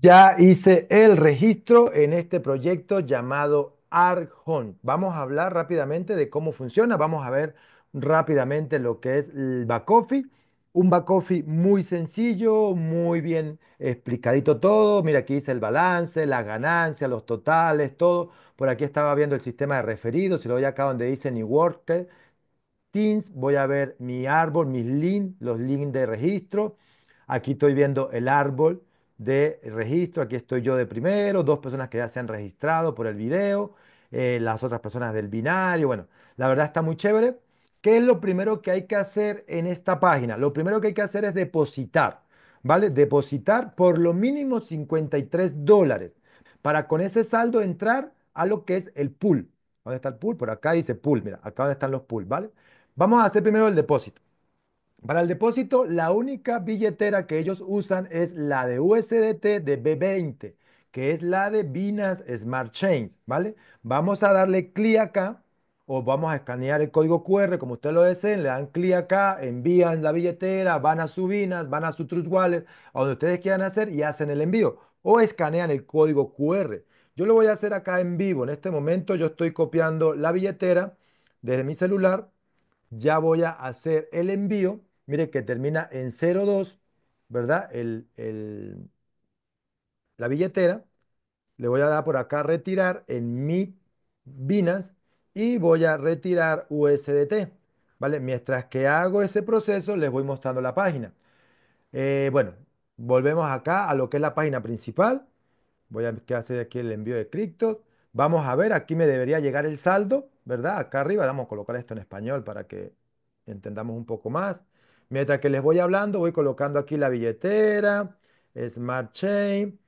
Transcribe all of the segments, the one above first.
Ya hice el registro en este proyecto llamado Arjon. Vamos a hablar rápidamente de cómo funciona. Vamos a ver rápidamente lo que es el back office. Un back office muy sencillo, muy bien explicadito todo. Mira, aquí dice el balance, las ganancias, los totales, todo. Por aquí estaba viendo el sistema de referidos. Si lo voy acá donde dice New Worker, Teams, voy a ver mi árbol, mis links, los links de registro. Aquí estoy viendo el árbol de registro. Aquí estoy yo de primero, dos personas que ya se han registrado por el video, eh, las otras personas del binario. Bueno, la verdad está muy chévere. ¿Qué es lo primero que hay que hacer en esta página? Lo primero que hay que hacer es depositar, ¿vale? Depositar por lo mínimo 53 dólares para con ese saldo entrar a lo que es el pool. ¿Dónde está el pool? Por acá dice pool, mira, acá donde están los pools, ¿vale? Vamos a hacer primero el depósito. Para el depósito, la única billetera que ellos usan es la de USDT de B20, que es la de Binance Smart Chains, ¿vale? Vamos a darle clic acá o vamos a escanear el código QR como ustedes lo deseen, le dan clic acá, envían la billetera, van a su Binance, van a su Trust Wallet, a donde ustedes quieran hacer y hacen el envío o escanean el código QR. Yo lo voy a hacer acá en vivo. En este momento yo estoy copiando la billetera desde mi celular. Ya voy a hacer el envío mire que termina en 02, ¿verdad? la billetera. Le voy a dar por acá retirar en mi Binance y voy a retirar USDT. ¿Vale? Mientras que hago ese proceso, les voy mostrando la página. Eh, bueno, volvemos acá a lo que es la página principal. Voy a hacer aquí el envío de criptos. Vamos a ver, aquí me debería llegar el saldo, ¿verdad? Acá arriba, vamos a colocar esto en español para que entendamos un poco más. Mientras que les voy hablando, voy colocando aquí la billetera, Smart Chain.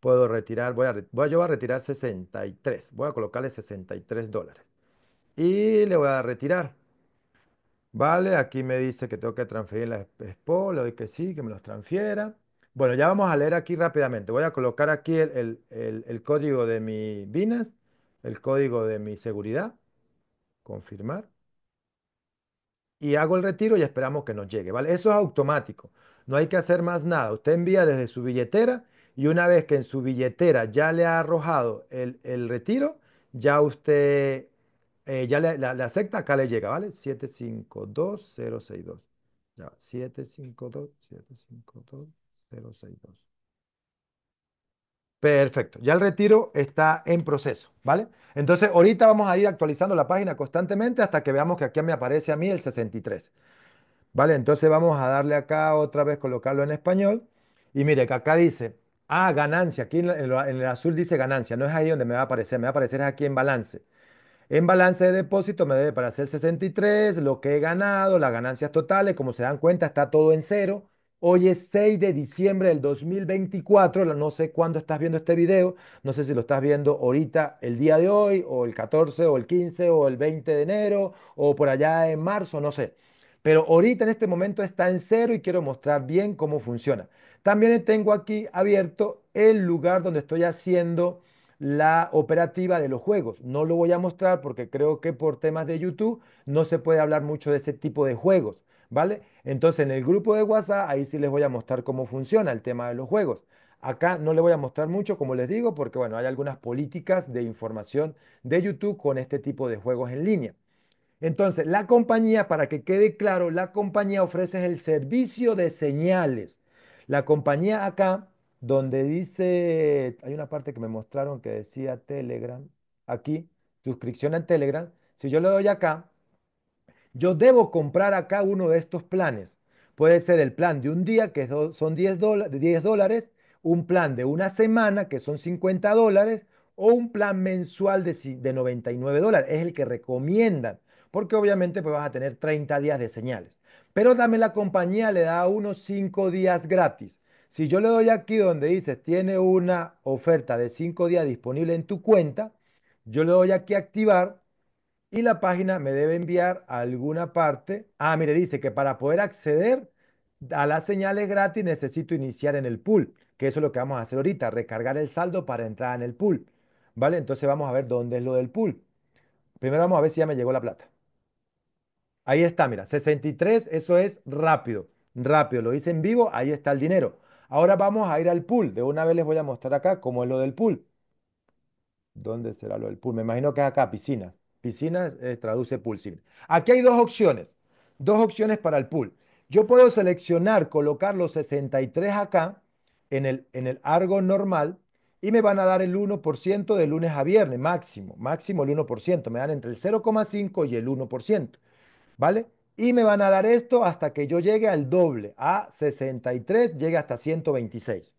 Puedo retirar, voy a, yo voy a retirar 63. Voy a colocarle 63 dólares. Y le voy a retirar. Vale, aquí me dice que tengo que transferir la expo. le doy que sí, que me los transfiera. Bueno, ya vamos a leer aquí rápidamente. Voy a colocar aquí el, código de mi Binance, el código de mi seguridad. Confirmar y hago el retiro y esperamos que nos llegue, ¿vale? Eso es automático, no hay que hacer más nada. Usted envía desde su billetera y una vez que en su billetera ya le ha arrojado el, retiro, ya usted eh, ya le, acepta, acá le llega, ¿vale? 752062. Ya, 752 062. Perfecto. Ya el retiro está en proceso, ¿vale? Entonces, ahorita vamos a ir actualizando la página constantemente hasta que veamos que aquí me aparece a mí el 63. ¿Vale? Entonces vamos a darle acá otra vez, colocarlo en español. Y mire que acá dice, ah, ganancia. Aquí en, el, azul dice ganancia. No es ahí donde me va a aparecer. Me va a aparecer aquí en balance. En balance de depósito me debe para hacer 63, lo que he ganado, las ganancias totales, como se dan cuenta, está todo en cero. Hoy es 6 de diciembre del 2024, no sé cuándo estás viendo este video, no sé si lo estás viendo ahorita, el día de hoy, o el 14, o el 15, o el 20 de enero, o por allá en marzo, no sé. Pero ahorita en este momento está en cero y quiero mostrar bien cómo funciona. También tengo aquí abierto el lugar donde estoy haciendo la operativa de los juegos. No lo voy a mostrar porque creo que por temas de YouTube no se puede hablar mucho de ese tipo de juegos. ¿vale? Entonces en el grupo de WhatsApp ahí sí les voy a mostrar cómo funciona el tema de los juegos. Acá no les voy a mostrar mucho, como les digo, porque bueno, hay algunas políticas de información de YouTube con este tipo de juegos en línea. Entonces, la compañía, para que quede claro, la compañía ofrece el servicio de señales. La compañía acá, donde dice, hay una parte que me mostraron que decía Telegram, aquí, suscripción en Telegram, si yo le doy acá, yo debo comprar acá uno de estos planes. Puede ser el plan de un día, que son 10, dólares, un plan de una semana, que son 50 dólares, o un plan mensual de, 99 dólares. Es el que recomiendan, porque obviamente pues, vas a tener 30 días de señales. Pero también la compañía le da unos 5 días gratis. Si yo le doy aquí donde dices, tiene una oferta de 5 días disponible en tu cuenta, yo le doy aquí activar y la página me debe enviar a alguna parte. Ah, mire, dice que para poder acceder a las señales gratis necesito iniciar en el pool, que eso es lo que vamos a hacer ahorita, recargar el saldo para entrar en el pool. ¿Vale? Entonces vamos a ver dónde es lo del pool. Primero vamos a ver si ya me llegó la plata. Ahí está, mira, 63, eso es rápido, rápido, lo hice en vivo, ahí está el dinero. Ahora vamos a ir al pool, de una vez les voy a mostrar acá cómo es lo del pool. ¿Dónde será lo del pool? Me imagino que es acá, piscinas. Piscina eh, traduce pool Aquí hay dos opciones, dos opciones para el pool. Yo puedo seleccionar, colocar los 63 acá en el, en el argo normal y me van a dar el 1% de lunes a viernes, máximo, máximo el 1%, me dan entre el 0,5 y el 1%, ¿vale? Y me van a dar esto hasta que yo llegue al doble, a 63, llegue hasta 126.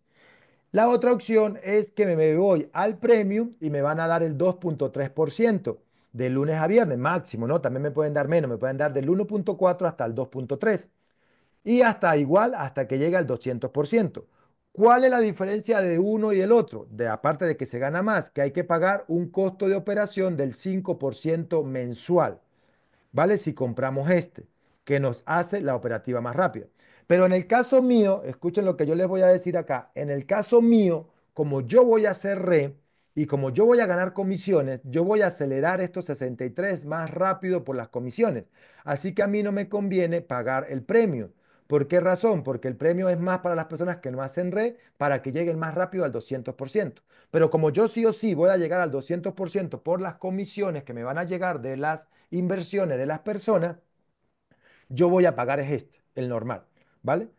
La otra opción es que me voy al premium y me van a dar el 2.3% de lunes a viernes, máximo, ¿no? También me pueden dar menos, me pueden dar del 1.4 hasta el 2.3 y hasta igual hasta que llega al 200%. ¿Cuál es la diferencia de uno y el otro? De aparte de que se gana más, que hay que pagar un costo de operación del 5% mensual, ¿vale? Si compramos este, que nos hace la operativa más rápida. Pero en el caso mío, escuchen lo que yo les voy a decir acá, en el caso mío, como yo voy a hacer re, y como yo voy a ganar comisiones, yo voy a acelerar estos 63 más rápido por las comisiones. Así que a mí no me conviene pagar el premio. ¿Por qué razón? Porque el premio es más para las personas que no hacen red para que lleguen más rápido al 200%. Pero como yo sí o sí voy a llegar al 200% por las comisiones que me van a llegar de las inversiones de las personas, yo voy a pagar es este, el normal, ¿vale?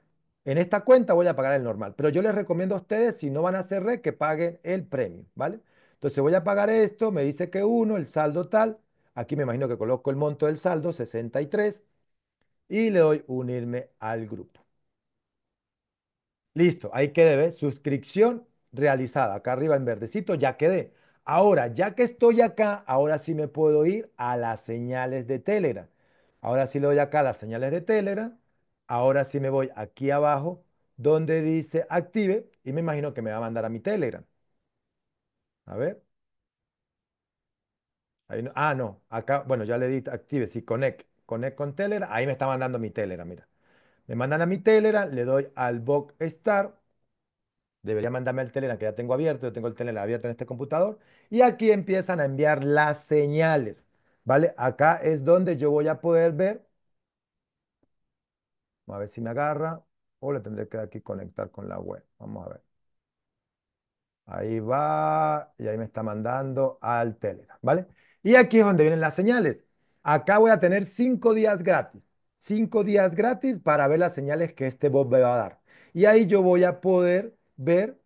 En esta cuenta voy a pagar el normal, pero yo les recomiendo a ustedes, si no van a hacer red, que paguen el premio, ¿vale? Entonces voy a pagar esto, me dice que uno, el saldo tal. Aquí me imagino que coloco el monto del saldo, 63. Y le doy unirme al grupo. Listo, ahí quedé, Suscripción realizada. Acá arriba en verdecito ya quedé. Ahora, ya que estoy acá, ahora sí me puedo ir a las señales de Telegram. Ahora sí le doy acá a las señales de Telegram. Ahora sí me voy aquí abajo donde dice active y me imagino que me va a mandar a mi Telegram. A ver. ah, no. Acá, bueno, ya le di active. Sí, connect. conect con telera Ahí me está mandando mi telera mira. Me mandan a mi telera le doy al Box star Debería mandarme al telera que ya tengo abierto. Yo tengo el telera abierto en este computador. Y aquí empiezan a enviar las señales. ¿Vale? Acá es donde yo voy a poder ver. Vamos a ver si me agarra. O le tendré que aquí conectar con la web. Vamos a ver. Ahí va, y ahí me está mandando al Telegram, ¿vale? Y aquí es donde vienen las señales. Acá voy a tener cinco días gratis. Cinco días gratis para ver las señales que este bot me va a dar. Y ahí yo voy a poder ver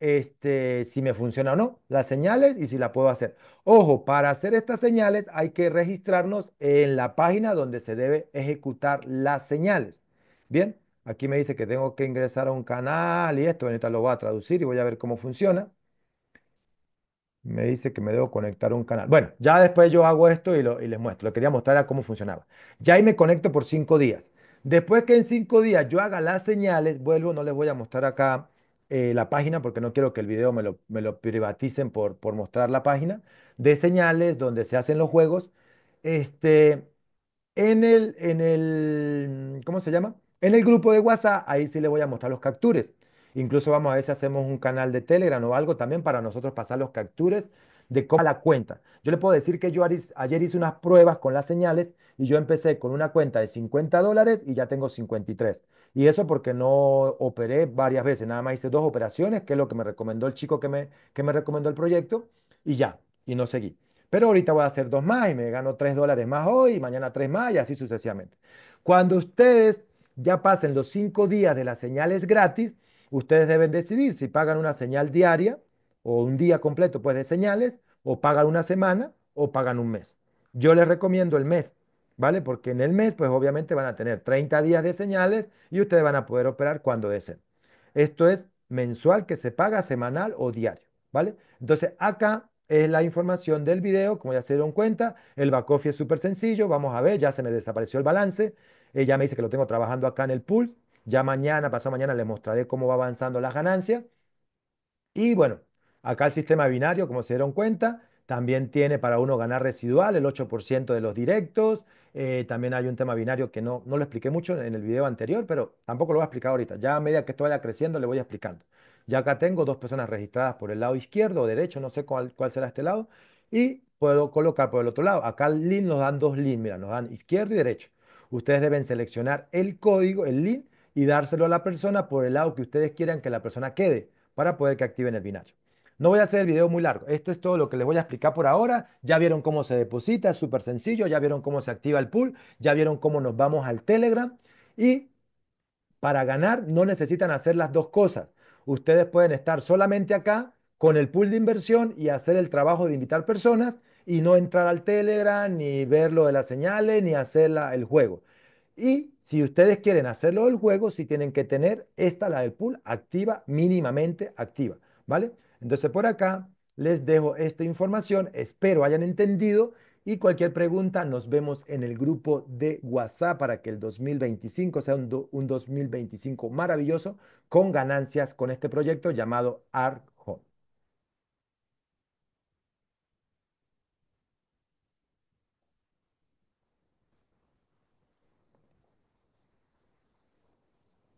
este, si me funciona o no las señales y si la puedo hacer. Ojo, para hacer estas señales hay que registrarnos en la página donde se debe ejecutar las señales. Bien, Aquí me dice que tengo que ingresar a un canal y esto, ahorita lo voy a traducir y voy a ver cómo funciona. Me dice que me debo conectar a un canal. Bueno, ya después yo hago esto y, les muestro. Lo quería mostrar a cómo funcionaba. Ya ahí me conecto por cinco días. Después que en cinco días yo haga las señales, vuelvo, no les voy a mostrar acá eh, la página porque no quiero que el video me lo, privaticen por, por mostrar la página de señales donde se hacen los juegos. Este, en el, en el, ¿cómo se llama? En el grupo de WhatsApp, ahí sí le voy a mostrar los captures. Incluso vamos a ver si hacemos un canal de Telegram o algo también para nosotros pasar los captures de cómo la cuenta. Yo le puedo decir que yo ayer hice unas pruebas con las señales y yo empecé con una cuenta de 50 dólares y ya tengo 53. Y eso porque no operé varias veces, nada más hice dos operaciones, que es lo que me recomendó el chico que me, que me recomendó el proyecto, y ya, y no seguí. Pero ahorita voy a hacer dos más y me gano 3 dólares más hoy, y mañana 3 más y así sucesivamente. Cuando ustedes ya pasen los cinco días de las señales gratis, ustedes deben decidir si pagan una señal diaria o un día completo pues de señales, o pagan una semana o pagan un mes. Yo les recomiendo el mes, ¿vale? Porque en el mes pues obviamente van a tener 30 días de señales y ustedes van a poder operar cuando deseen. Esto es mensual que se paga semanal o diario, ¿vale? Entonces acá es la información del video, como ya se dieron cuenta, el back es súper sencillo, vamos a ver, ya se me desapareció el balance, ella me dice que lo tengo trabajando acá en el pool. Ya mañana, pasado mañana, le mostraré cómo va avanzando las ganancias. Y bueno, acá el sistema binario, como se dieron cuenta, también tiene para uno ganar residual, el 8% de los directos. Eh, también hay un tema binario que no, lo expliqué mucho en el video anterior, pero tampoco lo voy a explicar ahorita. Ya a medida que esto vaya creciendo, le voy explicando. Ya acá tengo dos personas registradas por el lado izquierdo o derecho, no sé cuál, cuál será este lado, y puedo colocar por el otro lado. Acá el link nos dan dos links, mira, nos dan izquierdo y derecho ustedes deben seleccionar el código, el link, y dárselo a la persona por el lado que ustedes quieran que la persona quede para poder que activen el binario. No voy a hacer el video muy largo. Esto es todo lo que les voy a explicar por ahora. Ya vieron cómo se deposita, es súper sencillo. Ya vieron cómo se activa el pool. Ya vieron cómo nos vamos al Telegram. Y para ganar no necesitan hacer las dos cosas. Ustedes pueden estar solamente acá con el pool de inversión y hacer el trabajo de invitar personas y no entrar al Telegram, ni ver lo de las señales, ni hacer el juego. Y si ustedes quieren hacerlo el juego, si sí tienen que tener esta, la del pool, activa, mínimamente activa, ¿vale? Entonces por acá les dejo esta información, espero hayan entendido y cualquier pregunta nos vemos en el grupo de WhatsApp para que el 2025 sea un, 2025 maravilloso con ganancias con este proyecto llamado ARC